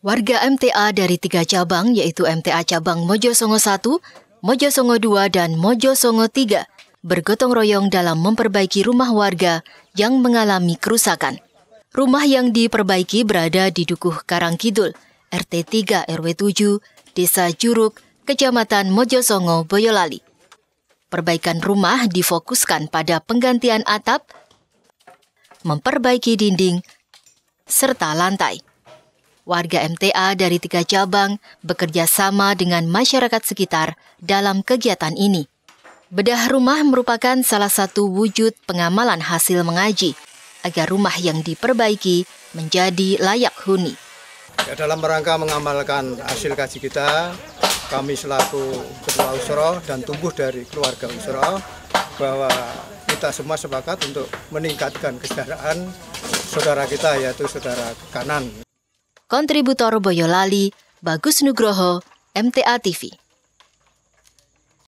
Warga MTA dari tiga cabang yaitu MTA cabang Mojosongo 1, Mojosongo 2, dan Mojosongo 3 bergotong royong dalam memperbaiki rumah warga yang mengalami kerusakan. Rumah yang diperbaiki berada di Dukuh Karangkidul, RT 3 RW 7, Desa Juruk, Kecamatan Mojosongo, Boyolali. Perbaikan rumah difokuskan pada penggantian atap, memperbaiki dinding, serta lantai. Warga MTA dari tiga cabang bekerja sama dengan masyarakat sekitar dalam kegiatan ini. Bedah rumah merupakan salah satu wujud pengamalan hasil mengaji, agar rumah yang diperbaiki menjadi layak huni. Ya, dalam rangka mengamalkan hasil kaji kita, kami selaku ketua usro dan tumbuh dari keluarga usro bahwa kita semua sepakat untuk meningkatkan kesejahteraan saudara kita yaitu saudara kanan. Kontributor Boyolali, Bagus Nugroho, MTA TV.